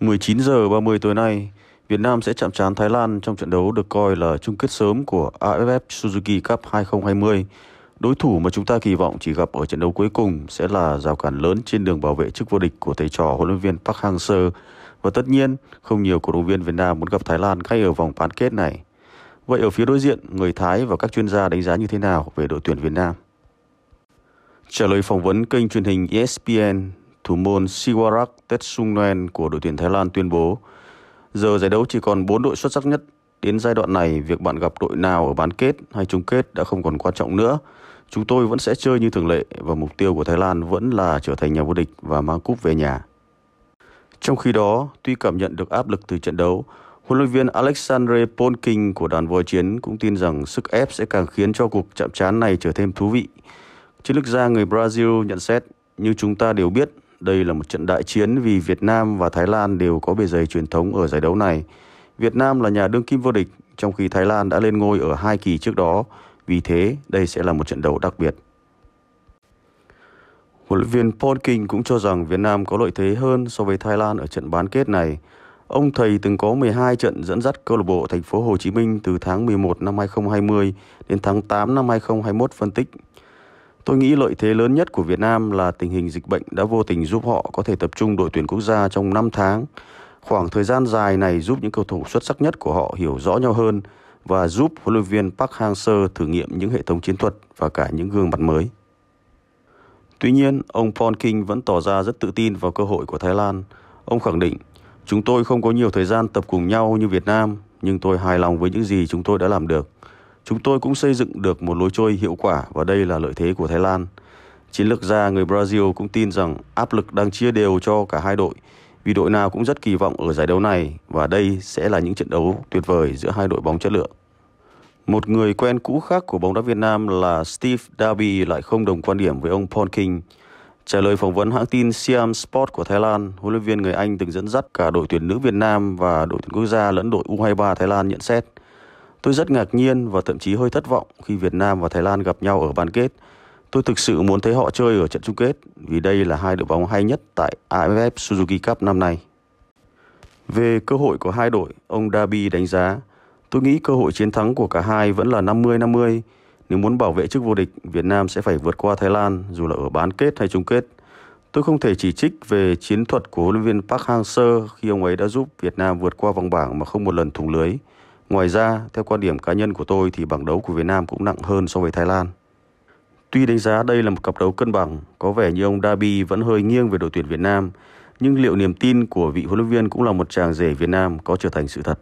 19 giờ 30 tối nay, Việt Nam sẽ chạm trán Thái Lan trong trận đấu được coi là chung kết sớm của AFF Suzuki Cup 2020. Đối thủ mà chúng ta kỳ vọng chỉ gặp ở trận đấu cuối cùng sẽ là rào cản lớn trên đường bảo vệ chức vô địch của thầy trò huấn luyện viên Park Hang-seo. Và tất nhiên, không nhiều cổ động viên Việt Nam muốn gặp Thái Lan ngay ở vòng bán kết này. Vậy ở phía đối diện, người Thái và các chuyên gia đánh giá như thế nào về đội tuyển Việt Nam? Trả lời phỏng vấn kênh truyền hình ESPN, thủ môn Siwarak Tetsungnoen của đội tuyển Thái Lan tuyên bố Giờ giải đấu chỉ còn 4 đội xuất sắc nhất. Đến giai đoạn này, việc bạn gặp đội nào ở bán kết hay chung kết đã không còn quan trọng nữa. Chúng tôi vẫn sẽ chơi như thường lệ và mục tiêu của Thái Lan vẫn là trở thành nhà vô địch và mang cúp về nhà. Trong khi đó, tuy cảm nhận được áp lực từ trận đấu, huấn luyện viên Alexandre Polking của đoàn voi chiến cũng tin rằng sức ép sẽ càng khiến cho cuộc chạm trán này trở thêm thú vị. Chiến lược gia người Brazil nhận xét, như chúng ta đều biết, đây là một trận đại chiến vì Việt Nam và Thái Lan đều có bề dày truyền thống ở giải đấu này. Việt Nam là nhà đương kim vô địch, trong khi Thái Lan đã lên ngôi ở hai kỳ trước đó. Vì thế, đây sẽ là một trận đấu đặc biệt. Huấn luyện viên Paul King cũng cho rằng Việt Nam có lợi thế hơn so với Thái Lan ở trận bán kết này. Ông thầy từng có 12 trận dẫn dắt câu lạc bộ Thành phố Hồ Chí Minh từ tháng 11 năm 2020 đến tháng 8 năm 2021 phân tích Tôi nghĩ lợi thế lớn nhất của Việt Nam là tình hình dịch bệnh đã vô tình giúp họ có thể tập trung đội tuyển quốc gia trong 5 tháng. Khoảng thời gian dài này giúp những cầu thủ xuất sắc nhất của họ hiểu rõ nhau hơn và giúp huấn luyện viên Park Hang-seo thử nghiệm những hệ thống chiến thuật và cả những gương mặt mới. Tuy nhiên, ông Paul King vẫn tỏ ra rất tự tin vào cơ hội của Thái Lan. Ông khẳng định, chúng tôi không có nhiều thời gian tập cùng nhau như Việt Nam, nhưng tôi hài lòng với những gì chúng tôi đã làm được. Chúng tôi cũng xây dựng được một lối chơi hiệu quả và đây là lợi thế của Thái Lan. Chiến lược gia người Brazil cũng tin rằng áp lực đang chia đều cho cả hai đội vì đội nào cũng rất kỳ vọng ở giải đấu này và đây sẽ là những trận đấu tuyệt vời giữa hai đội bóng chất lượng. Một người quen cũ khác của bóng đá Việt Nam là Steve Darby lại không đồng quan điểm với ông Paul King. Trả lời phỏng vấn hãng tin Siam Sport của Thái Lan, huấn luyện viên người Anh từng dẫn dắt cả đội tuyển nữ Việt Nam và đội tuyển quốc gia lẫn đội U23 Thái Lan nhận xét – Tôi rất ngạc nhiên và thậm chí hơi thất vọng khi Việt Nam và Thái Lan gặp nhau ở bán kết. Tôi thực sự muốn thấy họ chơi ở trận chung kết vì đây là hai đội bóng hay nhất tại AFF Suzuki Cup năm nay. Về cơ hội của hai đội, ông Dabi đánh giá, tôi nghĩ cơ hội chiến thắng của cả hai vẫn là 50-50. Nếu muốn bảo vệ chức vô địch, Việt Nam sẽ phải vượt qua Thái Lan dù là ở bán kết hay chung kết. Tôi không thể chỉ trích về chiến thuật của huấn luyện viên Park Hang-seo khi ông ấy đã giúp Việt Nam vượt qua vòng bảng mà không một lần thủng lưới. Ngoài ra, theo quan điểm cá nhân của tôi thì bảng đấu của Việt Nam cũng nặng hơn so với Thái Lan. Tuy đánh giá đây là một cặp đấu cân bằng, có vẻ như ông Dabi vẫn hơi nghiêng về đội tuyển Việt Nam, nhưng liệu niềm tin của vị huấn luyện viên cũng là một chàng rể Việt Nam có trở thành sự thật?